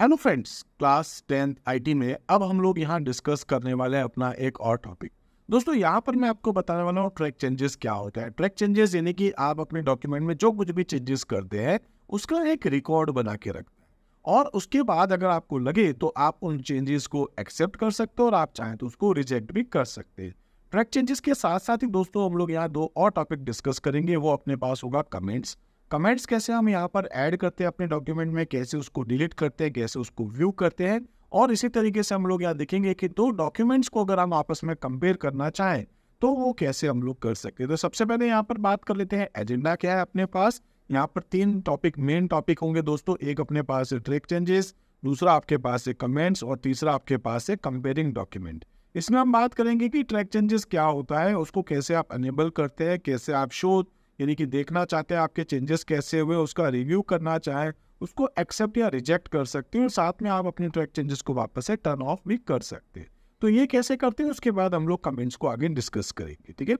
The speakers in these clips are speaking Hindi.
hello friends class tenth IT में अब हम लोग यहाँ डिस्कस करने वाले हैं अपना एक और टॉपिक दोस्तों यहाँ पर मैं आपको बताने वाला हूँ ट्रैक चेंजेस क्या होता है ट्रैक चेंजेस यानी कि आप अपने डॉक्यूमेंट में जो कुछ भी चेंजेस करते हैं उसका एक रिकॉर्ड बना के रखते हैं और उसके बाद अगर आपको लगे तो आप उन चेंजेस को एक्सेप्ट कर सकते हो और आप चाहें तो उसको रिजेक्ट भी कर सकते हैं ट्रैक चेंजेस के साथ साथ ही दोस्तों हम लोग यहाँ दो और टॉपिक डिस्कस करेंगे वो अपने पास होगा कमेंट्स कमेंट्स कैसे हम यहाँ पर ऐड करते हैं अपने डॉक्यूमेंट में कैसे उसको डिलीट करते हैं कैसे उसको व्यू करते हैं और इसी तरीके से हम लोग यहाँ देखेंगे कि दो डॉक्यूमेंट्स को अगर हम आपस में कंपेयर करना चाहें तो वो कैसे हम लोग कर सकते हैं तो सबसे पहले यहाँ पर बात कर लेते हैं एजेंडा क्या है अपने पास यहाँ पर तीन टॉपिक मेन टॉपिक होंगे दोस्तों एक अपने पास है ट्रेक चेंजेस दूसरा आपके पास है कमेंट्स और तीसरा आपके पास है कंपेयरिंग डॉक्यूमेंट इसमें हम बात करेंगे कि ट्रैक चेंजेस क्या होता है उसको कैसे आप अनेबल करते हैं कैसे आप शो यानी कि देखना चाहते हैं आपके चेंजेस कैसे हुए उसका रिव्यू करना चाहें उसको एक्सेप्ट या रिजेक्ट कर सकते हैं और साथ में आप अपने ट्रैक चेंजेस को वापस से टर्न ऑफ भी कर सकते हैं तो ये कैसे करते हैं उसके बाद हम लोग कमेंट्स को आगे डिस्कस करेंगे ठीक है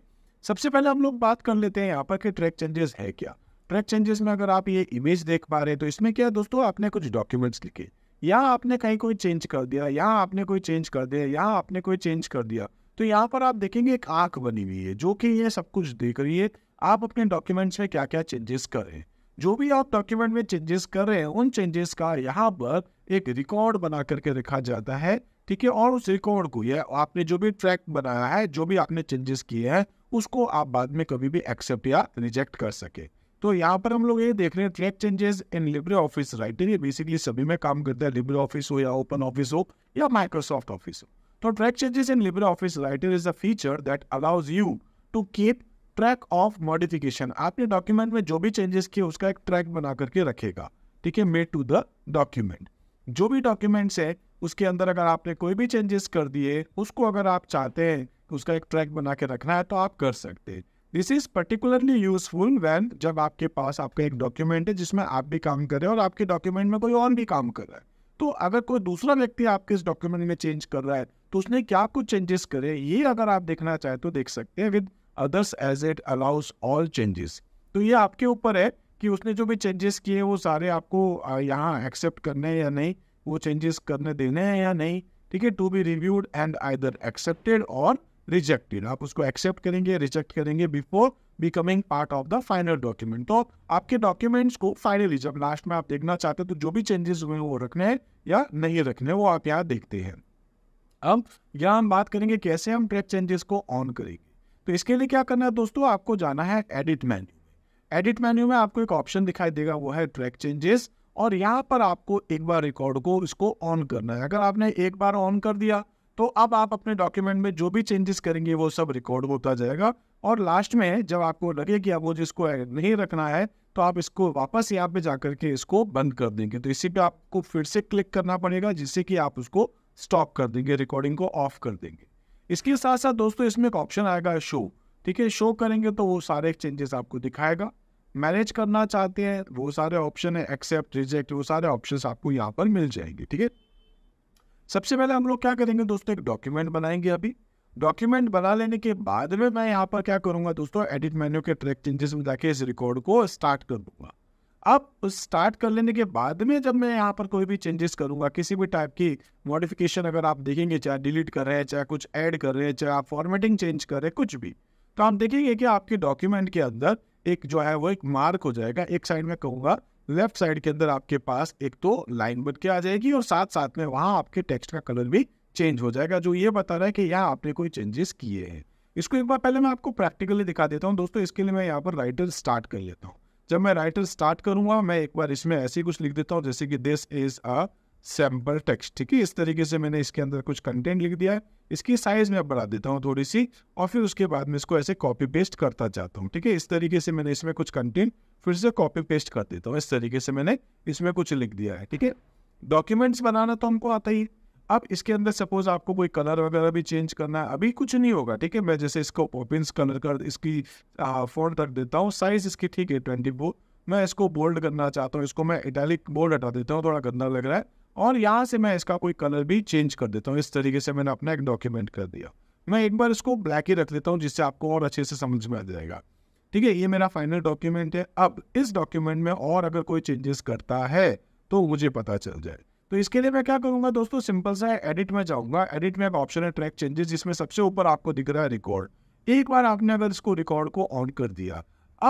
सबसे पहले हम लोग बात कर लेते हैं यहाँ पर कि ट्रैक चेंजेस है क्या ट्रैक चेंजेस में अगर आप ये इमेज देख पा रहे हैं तो इसमें क्या दोस्तों आपने कुछ डॉक्यूमेंट्स लिखे या आपने कहीं कोई चेंज कर दिया यहाँ आपने कोई चेंज कर दिया यहाँ आपने कोई चेंज कर दिया तो यहाँ पर आप देखेंगे एक आंख बनी हुई है जो कि ये सब कुछ देख रही है आप अपने डॉक्यूमेंट्स में क्या क्या चेंजेस करें जो भी आप डॉक्यूमेंट में चेंजेस कर रहे हैं उन चेंजेस का यहाँ पर एक रिकॉर्ड बना करके रखा जाता है ठीक है और उस रिकॉर्ड को यह आपने जो भी ट्रैक बनाया है जो भी आपने चेंजेस किए हैं उसको आप बाद में कभी भी एक्सेप्ट या रिजेक्ट कर सके तो यहाँ पर हम लोग ये देख रहे हैं track changes in Libre Office writing ये बेसिकली सभी में काम करता है लिब्रे ऑफिस हो या ओपन ऑफिस हो या माइक्रोसॉफ्ट ऑफिस हो तो track changes in Libre Office Writer is a feature that allows you to keep track of modification आपने डॉक्यूमेंट में जो भी चेंजेस किए उसका एक ट्रैक बना करके रखेगा ठीक है मेड टू द डॉक्यूमेंट जो भी डॉक्यूमेंट्स है उसके अंदर अगर आपने कोई भी चेंजेस कर दिए उसको अगर आप चाहते हैं उसका एक ट्रैक बना के रखना है तो आप कर सकते हैं this is particularly useful when जब आपके पास आपका एक डॉक्यूमेंट है जिसमें आप भी काम कर रहे हैं और आपके डॉक्यूमेंट में कोई और भी काम कर रहा है तो अगर कोई दूसरा व्यक्ति आपके इस डॉक्यूमेंट में चेंज कर रहा है तो उसने क्या कुछ चेंजेस करे ये अगर आप देखना चाहे तो देख सकते हैं with others as it allows all changes तो ये आपके ऊपर है कि उसने जो भी चेंजेस किए वो सारे आपको यहाँ एक्सेप्ट करने या नहीं वो चेंजेस करने देने हैं या नहीं ठीक है to be reviewed and either accepted और रिजेक्टेड आप उसको एक्सेप्ट करेंगे रिजेक्ट करेंगे before becoming part of the final document तो आपके डॉक्यूमेंट्स को फाइनली जब लास्ट में आप देखना चाहते हैं तो जो भी चेंजेस हुए वो रखने हैं या नहीं रखने वो आप यहाँ देखते हैं अब यहाँ हम बात करेंगे कैसे हम ट्रैक चेंजेस को ऑन करेंगे तो इसके लिए क्या करना है दोस्तों आपको जाना है एडिट मेन्यू एडिट मेन्यू में आपको एक ऑप्शन दिखाई देगा वो है ट्रैक चेंजेस और यहाँ पर आपको एक बार रिकॉर्ड को इसको ऑन करना है अगर आपने एक बार ऑन कर दिया तो अब आप अपने डॉक्यूमेंट में जो भी चेंजेस करेंगे वो सब रिकॉर्ड होता जाएगा और लास्ट में जब आपको लगे कि अब वो जिसको नहीं रखना है तो आप इसको वापस यहाँ पे जाकर के इसको बंद कर देंगे तो इसी पे आपको फिर से क्लिक करना पड़ेगा जिससे कि आप उसको स्टॉप कर देंगे रिकॉर्डिंग को ऑफ कर देंगे इसके साथ साथ दोस्तों इसमें एक ऑप्शन आएगा शो ठीक है शो करेंगे तो वो सारे चेंजेस आपको दिखाएगा मैनेज करना चाहते हैं वो सारे ऑप्शन है एक्सेप्ट रिजेक्ट वो सारे ऑप्शंस आपको यहाँ पर मिल जाएंगे ठीक है सबसे पहले हम लोग क्या करेंगे दोस्तों एक डॉक्यूमेंट बनाएंगे अभी डॉक्यूमेंट बना लेने के बाद में मैं यहाँ पर क्या करूँगा दोस्तों एडिट मेन्यू के ट्रैक चेंजेस में जाके इस रिकॉर्ड को स्टार्ट कर दूंगा अब उस स्टार्ट कर लेने के बाद में जब मैं यहाँ पर कोई भी चेंजेस करूँगा किसी भी टाइप की मॉडिफिकेशन अगर आप देखेंगे चाहे डिलीट कर रहे हैं चाहे कुछ ऐड कर रहे हैं चाहे आप फॉर्मेटिंग चेंज कर रहे हैं कुछ भी तो आप देखेंगे कि आपके डॉक्यूमेंट के अंदर एक जो है वो एक मार्क हो जाएगा एक साइड में कहूँगा लेफ्ट साइड के अंदर आपके पास एक तो लाइन बन के आ जाएगी और साथ साथ में वहाँ आपके टेक्स्ट का कलर भी चेंज हो जाएगा जो ये बता रहा है कि यहाँ आपने कोई चेंजेस किए हैं इसको एक बार पहले मैं आपको प्रैक्टिकली दिखा देता हूँ दोस्तों इसके लिए मैं यहाँ पर राइटर स्टार्ट कर लेता हूँ जब मैं राइटर स्टार्ट करूंगा मैं एक बार इसमें ऐसे कुछ लिख देता हूँ जैसे कि this is a sample text ठीक है इस तरीके से मैंने इसके अंदर कुछ कंटेंट लिख दिया है इसकी साइज में बढ़ा देता हूँ थोड़ी सी और फिर उसके बाद में इसको ऐसे कॉपी पेस्ट करता जाता हूँ ठीक है इस तरीके से मैंने इसमें कुछ कंटेंट फिर से कॉपी पेस्ट कर देता हूँ इस तरीके से मैंने इसमें कुछ लिख दिया है ठीक है डॉक्यूमेंट्स बनाना तो हमको आता ही अब इसके अंदर सपोज आपको कोई कलर वगैरह भी चेंज करना है अभी कुछ नहीं होगा ठीक है मैं जैसे इसको पॉपिन्स कलर कर इसकी फोन तक देता हूँ साइज इसकी ठीक है ट्वेंटी फोर मैं इसको बोल्ड करना चाहता हूँ इसको मैं इटैलिक बोल्ड हटा देता हूँ थोड़ा गंदा लग रहा है और यहाँ से मैं इसका कोई कलर भी चेंज कर देता हूँ इस तरीके से मैंने अपना एक डॉक्यूमेंट कर दिया मैं एक बार इसको ब्लैक ही रख देता हूँ जिससे आपको और अच्छे से समझ में आ जाएगा ठीक है ये मेरा फाइनल डॉक्यूमेंट है अब इस डॉक्यूमेंट में और अगर कोई चेंजेस करता है तो मुझे पता चल जाए तो इसके लिए मैं क्या करूंगा दोस्तों सिंपल सा एडिट में जाऊँगा एडिट में एक ऑप्शन है ट्रैक चेंजेस जिसमें सबसे ऊपर आपको दिख रहा है रिकॉर्ड एक बार आपने अगर इसको रिकॉर्ड को ऑन कर दिया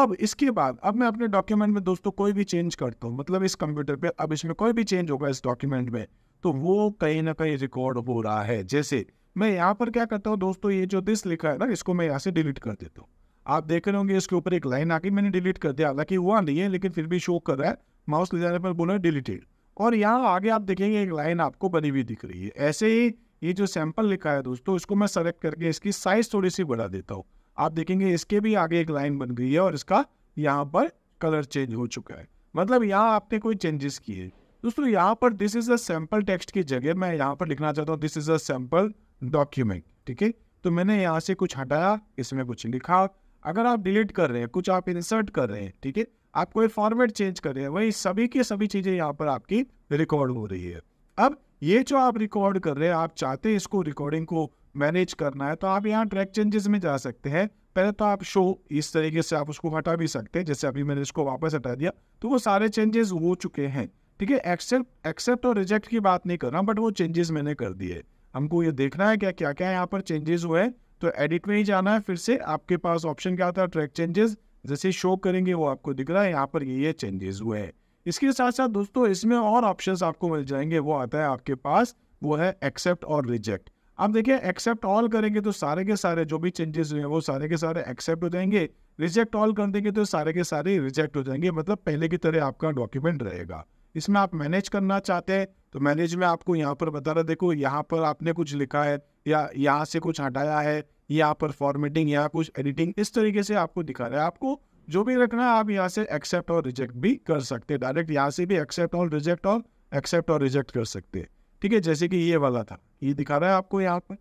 अब इसके बाद अब मैं अपने डॉक्यूमेंट में दोस्तों कोई भी चेंज करता हूँ मतलब इस कंप्यूटर पर अब इसमें कोई भी चेंज होगा इस डॉक्यूमेंट में तो वो कहीं ना कहीं रिकॉर्ड हो रहा है जैसे मैं यहाँ पर क्या करता हूँ दोस्तों ये जो दिस लिखा है ना इसको मैं यहाँ से डिलीट कर देता हूँ आप देख रहे होंगे इसके ऊपर एक लाइन आके मैंने डिलीट कर दिया हालांकि हुआ नहीं है लेकिन फिर भी शो कर रहा है माउस ले जाने पर बोला डिलीटेड और यहाँ आगे आप देखेंगे एक लाइन आपको बनी हुई दिख रही है ऐसे ही ये जो सैंपल लिखा है दोस्तों इसको मैं सेलेक्ट करके इसकी साइज थोड़ी सी बढ़ा देता हूँ आप देखेंगे इसके भी आगे एक लाइन बन गई है और इसका यहाँ पर कलर चेंज हो चुका है मतलब यहाँ आपने कोई चेंजेस किए दोस्तों यहाँ पर this is a sample text की जगह मैं यहाँ पर लिखना चाहता हूँ this is a sample document ठीक है तो मैंने यहाँ से कुछ हटाया इसमें कुछ लिखा अगर आप डिलीट कर रहे हैं कुछ आप इंसर्ट कर रहे हैं ठीक है आप कोई फॉर्मेट चेंज कर रहे हैं वही सभी की सभी चीज़ें यहाँ पर आपकी रिकॉर्ड हो रही है अब ये जो आप रिकॉर्ड कर रहे हैं आप चाहते हैं इसको रिकॉर्डिंग को मैनेज करना है तो आप यहाँ ट्रैक चेंजेस में जा सकते हैं पहले तो आप शो इस तरीके से आप उसको हटा भी सकते हैं जैसे अभी मैंने इसको वापस हटा दिया तो वो सारे चेंजेस हो चुके हैं ठीक है एक्सेप्ट एक्सेप्ट और रिजेक्ट की बात नहीं कर रहा बट वो चेंजेस मैंने कर दिए हमको ये देखना है क्या क्या क्या यहाँ पर चेंजेस हुए हैं तो एडिट में ही जाना है फिर से आपके पास ऑप्शन क्या आता है ट्रैक चेंजेस जैसे शो करेंगे वो आपको दिख रहा है यहाँ पर ये ये चेंजेस हुए हैं इसके साथ साथ दोस्तों इसमें और ऑप्शन आपको मिल जाएंगे वो आता है आपके पास वो है एक्सेप्ट और रिजेक्ट आप देखिए एक्सेप्ट ऑल करेंगे तो सारे के सारे जो भी चेंजेस हुए हैं वो सारे के सारे एक्सेप्ट हो जाएंगे रिजेक्ट ऑल कर देंगे तो सारे के सारे रिजेक्ट हो जाएंगे मतलब पहले की तरह आपका डॉक्यूमेंट रहेगा इसमें आप मैनेज करना चाहते हैं तो मैनेज में आपको यहाँ पर बता रहा देखो यहाँ पर आपने कुछ लिखा है या यहाँ से कुछ हटाया है यहाँ पर फॉर्मेटिंग या कुछ एडिटिंग इस तरीके से आपको दिखा रहा है आपको जो भी रखना है आप यहाँ से एक्सेप्ट और रिजेक्ट भी कर सकते हैं डायरेक्ट यहाँ से भी एक्सेप्ट और रिजेक्ट और एक्सेप्ट और रिजेक्ट कर सकते हैं ठीक है जैसे कि ये वाला था ये दिखा रहा है आपको यहाँ पर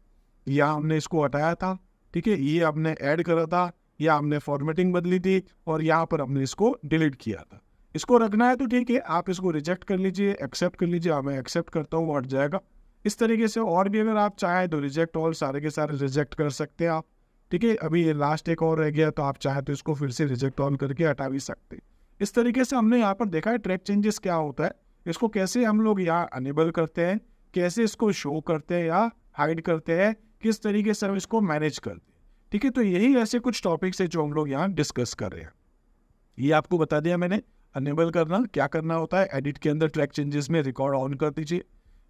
यहाँ हमने इसको हटाया था ठीक है ये हमने ऐड करा था या हमने फॉर्मेटिंग बदली थी और यहाँ पर हमने इसको डिलीट किया था इसको रखना है तो ठीक है आप इसको रिजेक्ट कर लीजिए एक्सेप्ट कर लीजिए हाँ, मैं एक्सेप्ट करता हूँ हट जाएगा इस तरीके से और भी अगर आप चाहें तो रिजेक्ट ऑल सारे के सारे रिजेक्ट कर सकते हैं आप ठीक है अभी ये लास्ट एक और रह गया तो आप चाहें तो इसको फिर से रिजेक्ट ऑल करके हटा भी सकते इस तरीके से हमने यहाँ पर देखा है ट्रैक चेंजेस क्या होता है इसको कैसे हम लोग यहाँ अनेबल करते हैं कैसे इसको शो करते हैं या हाइड करते हैं किस तरीके से हम इसको मैनेज करते हैं ठीक है तो यही ऐसे कुछ टॉपिक्स है जो हम लोग यहाँ डिस्कस कर रहे हैं ये आपको बता दिया मैंने अनेबल करना क्या करना होता है एडिट के अंदर ट्रैक चेंजेस में रिकॉर्ड ऑन कर दीजिए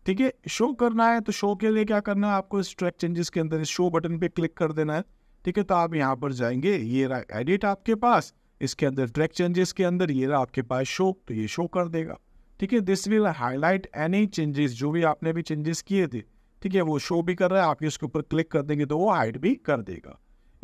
ठीक है शो करना है तो शो के लिए क्या करना है आपको इस ट्रैक चेंजेस के अंदर शो बटन पे क्लिक कर देना है ठीक है तो आप यहाँ पर जाएंगे ये रहा एडिट आपके पास इसके अंदर ट्रैक चेंजेस के अंदर ये रहा आपके पास शो तो ये शो कर देगा ठीक है this will highlight any changes जो भी आपने भी चेंजेस किए थे ठीक है वो शो भी कर रहा है आप इसके ऊपर क्लिक कर देंगे तो वो हाइड भी कर देगा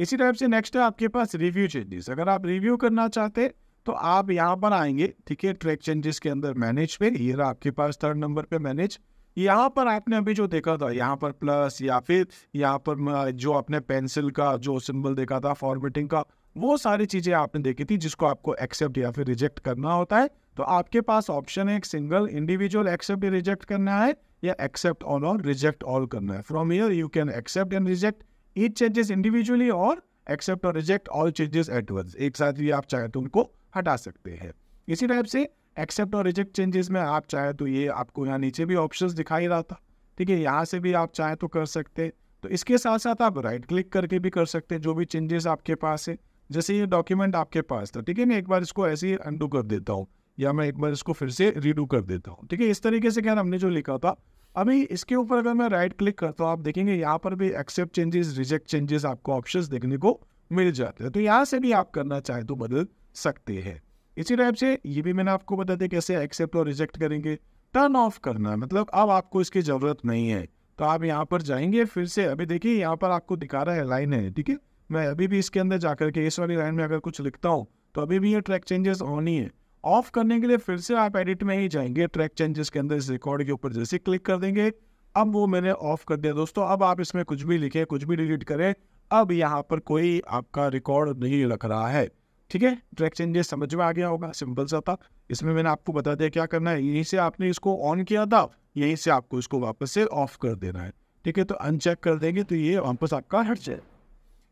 इसी टाइप से नेक्स्ट है आपके पास रिव्यू चेंजेस अगर आप रिव्यू करना चाहते तो आप यहाँ पर आएंगे ठीक है ट्रैक चेंजेस के अंदर मैनेज पे ये रहा आपके पास थर्ड नंबर पे मैनेज यहाँ पर आपने अभी जो देखा था यहाँ पर प्लस या फिर यहाँ पर जो आपने पेंसिल का जो सिंबल देखा था फॉर्मेटिंग का वो सारी चीज़ें आपने देखी थी जिसको आपको एक्सेप्ट या फिर रिजेक्ट करना होता है तो आपके पास ऑप्शन है एक सिंगल इंडिविजुअल एक्सेप्ट रिजेक्ट करना है या एक्सेप्ट ऑल और रिजेक्ट ऑल करना है from here you can accept and reject each changes individually और एक्सेप्ट और reject all changes at once एक साथ भी आप चाहे तो उनको हटा सकते हैं इसी टाइप से एक्सेप्ट और रिजेक्ट चेंजेस में आप चाहे तो ये आपको यहाँ नीचे भी ऑप्शन दिखाई रहा था ठीक है यहाँ से भी आप चाहे तो कर सकते तो इसके साथ साथ आप राइट क्लिक करके भी कर सकते हैं जो भी चेंजेस आपके पास है जैसे ये डॉक्यूमेंट आपके पास था ठीक है मैं एक बार इसको ऐसे ही अंडू कर देता हूँ या मैं एक बार इसको फिर से रीडू कर देता हूँ ठीक है इस तरीके से क्या हमने जो लिखा था अभी इसके ऊपर अगर मैं राइट क्लिक करता हूँ आप देखेंगे यहाँ पर भी एक्सेप्ट चेंजेस रिजेक्ट चेंजेस आपको ऑप्शन देखने को मिल जाते हैं तो यहाँ से भी आप करना चाहे तो बदल सकते हैं इसी टाइप से ये भी मैंने आपको बता दिया कैसे एक्सेप्ट और रिजेक्ट करेंगे टर्न ऑफ करना मतलब अब आपको इसकी ज़रूरत नहीं है तो आप यहाँ पर जाएंगे फिर से अभी देखिए यहाँ पर आपको दिखा रहा है लाइन है ठीक है मैं अभी भी इसके अंदर जाकर के इस वाली लाइन में अगर कुछ लिखता हूँ तो अभी भी ये ट्रैक चेंजेस ऑन ही है ऑफ करने के लिए फिर से आप एडिट में ही जाएंगे ट्रैक चेंजेस के अंदर इस रिकॉर्ड के ऊपर जैसे क्लिक कर देंगे अब वो मैंने ऑफ कर दिया दोस्तों अब आप इसमें कुछ भी लिखें कुछ भी डिलीट करें अब यहाँ पर कोई आपका रिकॉर्ड नहीं लग रहा है ठीक है ट्रैक चेंजेस समझ में आ गया होगा सिंपल सा था इसमें मैंने आपको बता दिया क्या करना है यहीं से आपने इसको ऑन किया था यहीं से आपको इसको वापस से ऑफ कर देना है ठीक है तो अनचेक कर देंगे तो ये वापस आपका हट जाए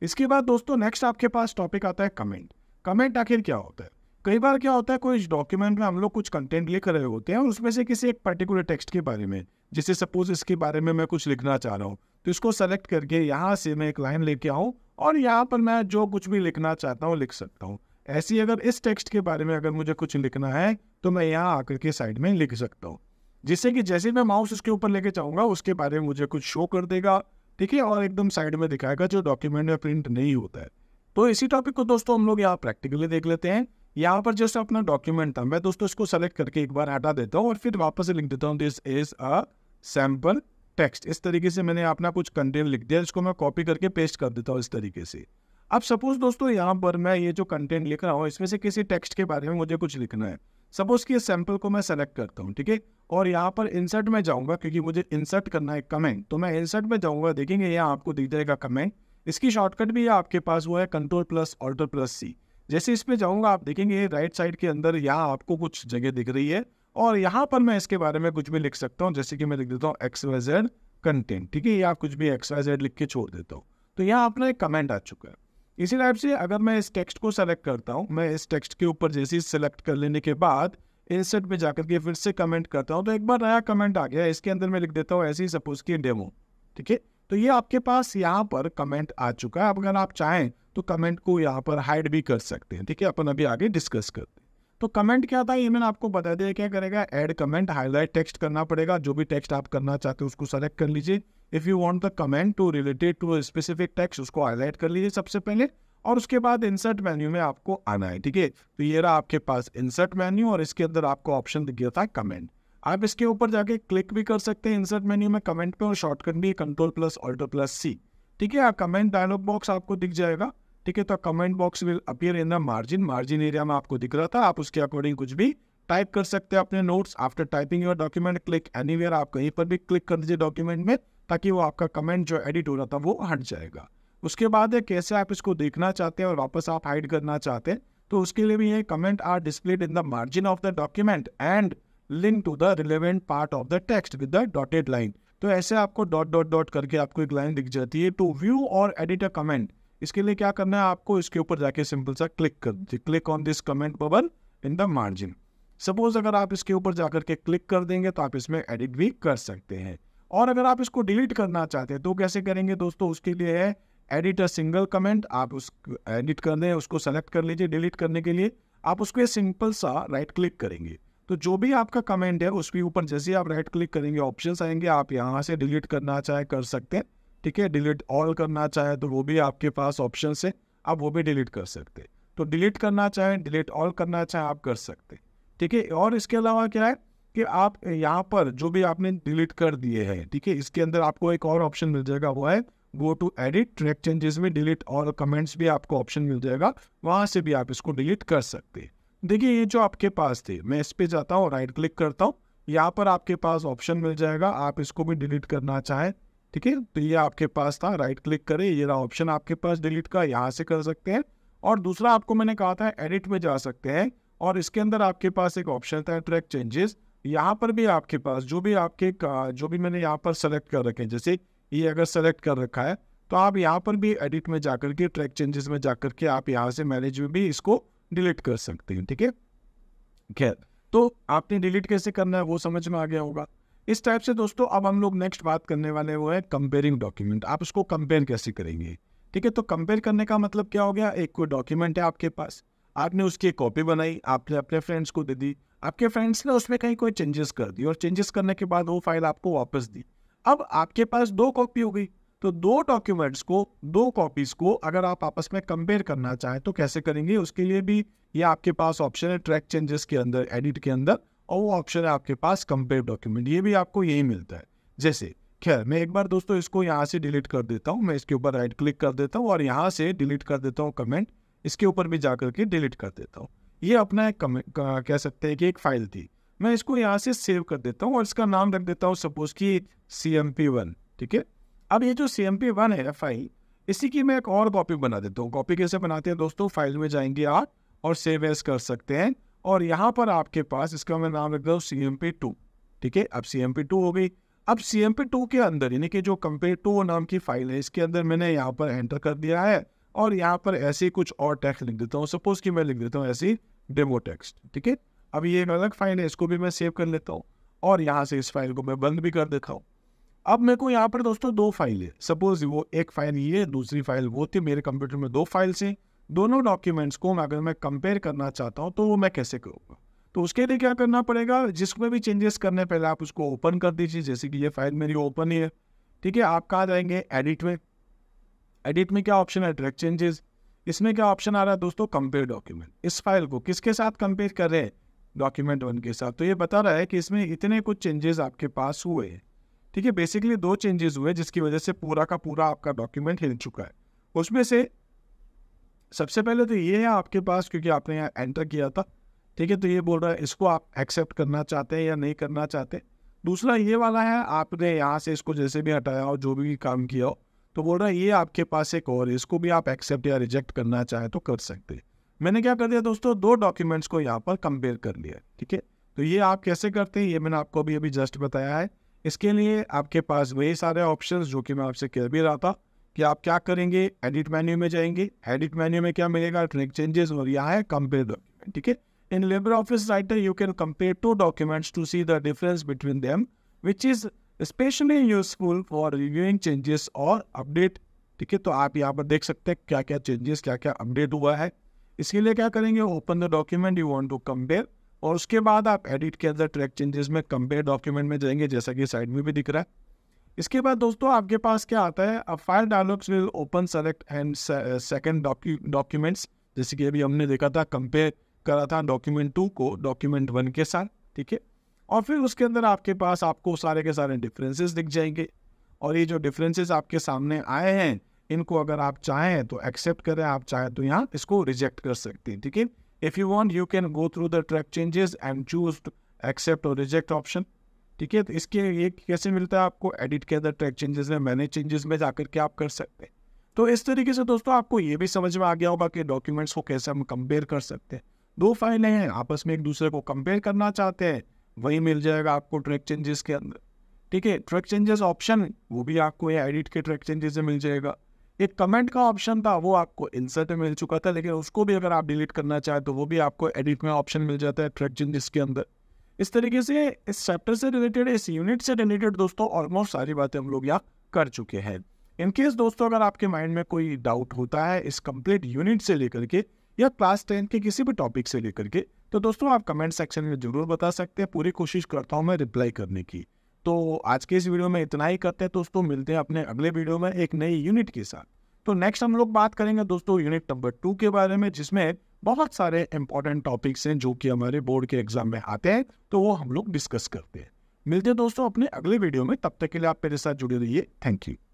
इसके बाद दोस्तों नेक्स्ट आपके पास टॉपिक आता है कमेंट कमेंट आखिर क्या होता है कई बार क्या होता है कोई डॉक्यूमेंट में हम लोग कुछ कंटेंट लिख रहे होते हैं और उसमें से किसी एक पर्टिकुलर टेक्स्ट के बारे में जैसे सपोज इसके बारे में मैं कुछ लिखना चाह रहा हूँ तो इसको सेलेक्ट करके यहाँ से मैं एक लाइन लेके आऊँ और यहाँ पर मैं जो कुछ भी लिखना चाहता हूँ लिख सकता हूँ ऐसी अगर इस टेक्स्ट के बारे में अगर मुझे कुछ लिखना है तो मैं यहाँ आकर के साइड में लिख सकता हूँ जिससे कि जैसे मैं माउस उसके ऊपर लेके जाऊँगा उसके बारे में मुझे कुछ शो कर देगा ठीक है और एकदम साइड में दिखाएगा जो डॉक्यूमेंट में प्रिंट नहीं होता है तो इसी टॉपिक को दोस्तों हम लोग यहाँ प्रैक्टिकली देख लेते हैं यहाँ पर जैसे अपना डॉक्यूमेंट था मैं दोस्तों इसको सेलेक्ट करके एक बार हटा देता हूँ और फिर वापस से लिख देता हूँ this is a sample text इस तरीके से मैंने अपना कुछ कंटेंट लिख दिया इसको मैं कॉपी करके पेस्ट कर देता हूँ इस तरीके से अब सपोज दोस्तों यहाँ पर मैं ये जो कंटेंट लिख रहा हूँ इसमें से किसी टेक्स्ट के बारे में मुझे कुछ लिखना है सपोज कि इस सैम्पल को मैं सेलेक्ट करता हूँ ठीक है और यहाँ पर इंसर्ट में जाऊँगा क्योंकि मुझे इंसर्ट करना है कमेंट तो मैं इंसर्ट में जाऊँगा देखेंगे यहाँ आपको दिख जाएगा कमेंट इसकी शॉर्टकट भी आपके पास हुआ है control plus alter plus c जैसे इस पर जाऊँगा आप देखेंगे राइट साइड के अंदर यहाँ आपको कुछ जगह दिख रही है और यहाँ पर मैं इसके बारे में कुछ भी लिख सकता हूँ जैसे कि मैं लिख देता हूँ एक्स वाई जेड कंटेंट ठीक है या कुछ भी एक्स वाई जेड लिख के छोड़ देता हूँ तो यहाँ अपना एक कमेंट आ चुका है इसी टाइप से अगर मैं इस टेक्स्ट को सेलेक्ट करता हूँ मैं इस टेक्स्ट के ऊपर जैसे ही सेलेक्ट कर लेने के बाद इंसर्ट में जाकर के फिर से कमेंट करता हूँ तो एक बार नया कमेंट आ गया इसके अंदर मैं लिख देता हूँ ऐसे ही सपोज की डेमो ठीक है तो ये आपके पास यहाँ पर कमेंट आ चुका है अब अगर आप चाहें तो कमेंट को यहाँ पर हाइड भी कर सकते हैं ठीक है अपन अभी आगे डिस्कस करते हैं तो कमेंट क्या था ये मैंने आपको बता दिया क्या करेगा ऐड कमेंट हाईलाइट टेक्स्ट करना पड़ेगा जो भी टेक्स्ट आप करना चाहते हो उसको सेलेक्ट कर लीजिए if you want the comment to related to specific text उसको हाईलाइट कर लीजिए सबसे पहले और उसके बाद इंसर्ट मेन्यू में आपको आना है ठीक है तो ये रहा आपके पास इंसर्ट मेन्यू और इसके अंदर आपको ऑप्शन दिख गया था कमेंट आप इसके ऊपर जाके क्लिक भी कर सकते हैं इंसर्ट मेन्यू में कमेंट पे और शॉर्टकट भी control plus alt plus c ठीक है कमेंट डायलॉग बॉक्स आपको दिख जाएगा ठीक है तो comment box will appear in the margin margin area में आपको दिख रहा था आप उसके अकॉर्डिंग कुछ भी टाइप कर सकते हैं अपने notes after typing your document click any आप कहीं पर भी क्लिक कर दीजिए डॉक्यूमेंट में ताकि वो आपका कमेंट जो एडिट हो रहा था वो हट जाएगा उसके बाद है कैसे आप इसको देखना चाहते हैं और वापस आप हाइड करना चाहते हैं तो उसके लिए भी ये comment are displayed in the margin of the document and link to the relevant part of the text with the dotted line तो ऐसे आपको डॉट डॉट डॉट करके आपको एक लाइन दिख जाती है टू व्यू और एडिट अ कमेंट इसके लिए क्या करना है आपको इसके ऊपर जाके सिंपल सा क्लिक कर दीजिए click on this comment bubble in the margin suppose अगर आप इसके ऊपर जाकर के क्लिक कर देंगे तो आप इसमें एडिट भी कर सकते हैं और अगर आप इसको डिलीट करना चाहते हैं तो कैसे करेंगे दोस्तों उसके लिए है एडिट अ सिंगल कमेंट आप उस एडिट कर दें उसको सेलेक्ट कर लीजिए डिलीट करने के लिए आप उसको सिंपल सा राइट क्लिक करेंगे तो जो भी आपका कमेंट है उसके ऊपर जैसे आप राइट क्लिक करेंगे ऑप्शन आएंगे आप यहाँ से डिलीट करना चाहे कर सकते हैं ठीक है डिलीट ऑल करना चाहे तो वो भी आपके पास ऑप्शन है आप वो भी डिलीट कर सकते हैं तो डिलीट करना चाहें डिलीट ऑल करना चाहें आप कर सकते हैं ठीक है और इसके अलावा क्या है कि आप यहाँ पर जो भी आपने डिलीट कर दिए हैं ठीक है इसके अंदर आपको एक और ऑप्शन मिल जाएगा वो है go to edit track changes में डिलीट और कमेंट्स भी आपको ऑप्शन मिल जाएगा वहाँ से भी आप इसको डिलीट कर सकते हैं देखिए ये जो आपके पास थे मैं इस पर जाता हूँ राइट क्लिक करता हूँ यहाँ पर आपके पास ऑप्शन मिल जाएगा आप इसको भी डिलीट करना चाहें ठीक है तो ये आपके पास था राइट क्लिक करें ये रहा ऑप्शन आपके पास डिलीट का यहाँ से कर सकते हैं और दूसरा आपको मैंने कहा था एडिट में जा सकते हैं और इसके अंदर आपके पास एक ऑप्शन था ट्रैक चेंजेस यहाँ पर भी आपके पास जो भी आपके जो भी मैंने यहाँ पर सेलेक्ट कर रखे हैं जैसे ये अगर सेलेक्ट कर रखा है तो आप यहाँ पर भी एडिट में जाकर के ट्रैक चेंजेस में जाकर के आप यहाँ से मैनेज में भी इसको डिलीट कर सकते हैं ठीक है खैर तो आपने डिलीट कैसे करना है वो समझ में आ गया होगा इस टाइप से दोस्तों अब हम लोग नेक्स्ट बात करने वाले वो है कंपेयरिंग डॉक्यूमेंट आप उसको कंपेयर कैसे करेंगे ठीक है तो कंपेयर करने का मतलब क्या हो गया एक कोई डॉक्यूमेंट है आपके पास आपने उसकी एक कॉपी बनाई आपने अपने फ्रेंड्स को दे दी आपके फ्रेंड्स ने उसमें कहीं कोई चेंजेस कर दी और चेंजेस करने के बाद वो फाइल आपको वापस दी अब आपके पास दो कॉपी हो गई तो दो डॉक्यूमेंट्स को दो कॉपीज़ को अगर आप आपस में कंपेयर करना चाहें तो कैसे करेंगे उसके लिए भी ये आपके पास ऑप्शन है ट्रैक चेंजेस के अंदर एडिट के अंदर और वो ऑप्शन है आपके पास कंपेयर डॉक्यूमेंट ये भी आपको यही मिलता है जैसे खैर मैं एक बार दोस्तों इसको यहाँ से डिलीट कर देता हूँ मैं इसके ऊपर राइट क्लिक कर देता हूँ और यहाँ से डिलीट कर देता हूँ कमेंट इसके ऊपर भी जा करके डिलीट कर देता हूँ ये अपना एक कम, कह सकते हैं कि एक फाइल थी मैं इसको यहाँ से सेव कर देता हूँ और इसका नाम रख देता हूँ सपोज कि सी एम पी वन ठीक है अब ये जो सी एम पी वन है फाइल इसी की मैं एक और कॉपी बना देता हूँ कॉपी कैसे बनाते हैं दोस्तों फाइल में जाएंगे आप और सेव एस कर सकते हैं और यहाँ पर आपके पास इसका मैं नाम रख देता हूँ सी एम पी टू ठीक है अब सी एम पी टू हो गई अब सी एम पी टू के अंदर यानी कि जो कंपेयर टू नाम की फाइल है इसके अंदर मैंने यहाँ पर एंटर कर दिया है और यहाँ पर ऐसे कुछ और टैक्स लिख देता हूँ सपोज कि मैं लिख देता हूँ ऐसे डेमो टेक्स्ट ठीक है अब ये एक अलग फाइल है इसको भी मैं सेव कर लेता हूँ और यहाँ से इस फाइल को मैं बंद भी कर देता हूँ अब मेरे को यहाँ पर दोस्तों दो फाइल है सपोज वो एक फाइल ये दूसरी फाइल वो थी मेरे कंप्यूटर में दो फाइल से दोनों डॉक्यूमेंट्स को अगर मैं कंपेयर करना चाहता हूँ तो वो मैं कैसे करूँगा तो उसके लिए क्या करना पड़ेगा जिसमें भी चेंजेस करने पहले आप उसको ओपन कर दीजिए जैसे कि ये फाइल मेरी ओपन ही है ठीक है आप कहाँ जाएंगे एडिट में एडिट में क्या ऑप्शन है ड्रग चेंजेस इसमें क्या ऑप्शन आ रहा है दोस्तों कंपेयर डॉक्यूमेंट इस फाइल को किसके साथ कंपेयर कर रहे हैं डॉक्यूमेंट वन के साथ तो ये बता रहा है कि इसमें इतने कुछ चेंजेस आपके पास हुए हैं ठीक है बेसिकली दो चेंजेस हुए जिसकी वजह से पूरा का पूरा आपका डॉक्यूमेंट हिल चुका है उसमें से सबसे पहले तो ये है आपके पास क्योंकि आपने यहाँ एंटर किया था ठीक है तो ये बोल रहा है इसको आप एक्सेप्ट करना चाहते हैं या नहीं करना चाहते दूसरा ये वाला है आपने यहाँ से इसको जैसे भी हटाया हो जो भी काम किया हो तो बोल रहा है ये आपके पास एक और इसको भी आप एक्सेप्ट या रिजेक्ट करना चाहे तो कर सकते मैंने क्या कर दिया दोस्तों दो डॉक्यूमेंट्स को यहाँ पर कंपेयर कर लिया ठीक है तो ये आप कैसे करते हैं ये मैंने आपको अभी अभी जस्ट बताया है इसके लिए आपके पास वही सारे ऑप्शंस जो कि मैं आपसे कह भी रहा था कि आप क्या करेंगे एडिट मेन्यू में जाएंगे एडिट मेन्यू में क्या मिलेगा क्लिक चेंजेस और यहाँ है कंपेयर डॉक्यूमेंट ठीक है Libre Office Writer you can compare two documents to see the difference between them, which is especially useful for reviewing changes और अपडेट ठीक है तो आप यहाँ पर देख सकते हैं क्या क्या चेंजेस क्या क्या अपडेट हुआ है इसके लिए क्या करेंगे open the document you want to compare और उसके बाद आप एडिट के अंदर ट्रैक चेंजेस में कंपेयर डॉक्यूमेंट में जाएंगे जैसा कि साइड में भी दिख रहा है इसके बाद दोस्तों आपके पास क्या आता है अब file dialogs will open select and second documents जैसे कि अभी हमने देखा था कंपेयर करा था डॉक्यूमेंट टू को डॉक्यूमेंट वन के साथ ठीक है और फिर उसके अंदर आपके पास आपको सारे के सारे डिफरेंसेस दिख जाएंगे और ये जो डिफरेंसेस आपके सामने आए हैं इनको अगर आप चाहें तो एक्सेप्ट करें आप चाहें तो यहाँ इसको रिजेक्ट कर सकते हैं ठीक है if you want you can go through the track changes and choose accept और रिजेक्ट ऑप्शन ठीक है तो इसके ये कैसे मिलता है आपको एडिट के अंदर ट्रैक चेंजेस में मैनेज चेंजेस में जाकर के आप कर सकते हैं तो इस तरीके से दोस्तों आपको ये भी समझ में आ गया होगा कि डॉक्यूमेंट्स को कैसे हम कंपेयर कर सकते हैं दो फाइलें हैं आपस में एक दूसरे को कंपेयर करना चाहते हैं वही मिल जाएगा आपको ट्रैक चेंजेस के अंदर ठीक है ट्रैक चेंजेस ऑप्शन वो भी आपको ये एडिट के ट्रैक चेंजेस में मिल जाएगा एक कमेंट का ऑप्शन था वो आपको इंसर्ट में मिल चुका था लेकिन उसको भी अगर आप डिलीट करना चाहें तो वो भी आपको एडिट में ऑप्शन मिल जाता है ट्रैक चेंजेस के अंदर इस तरीके से इस चैप्टर से रिलेटेड इस यूनिट से रिलेटेड दोस्तों ऑलमोस्ट सारी बातें हम लोग यहाँ कर चुके हैं इनकेस दोस्तों अगर आपके माइंड में कोई डाउट होता है इस कंप्लीट यूनिट से लेकर के या क्लास टेंथ के किसी भी टॉपिक से लेकर के तो दोस्तों आप कमेंट सेक्शन में ज़रूर बता सकते हैं पूरी कोशिश करता हूँ मैं रिप्लाई करने की तो आज के इस वीडियो में इतना ही करते हैं दोस्तों मिलते हैं अपने अगले वीडियो में एक नई यूनिट के साथ तो नेक्स्ट हम लोग बात करेंगे दोस्तों यूनिट नंबर टू के बारे में जिसमें बहुत सारे इंपॉर्टेंट टॉपिक्स हैं जो कि हमारे बोर्ड के एग्जाम में आते हैं तो वो हम लोग डिस्कस करते हैं मिलते हैं दोस्तों अपने अगले वीडियो में तब तक के लिए आप मेरे साथ जुड़े रहिए थैंक यू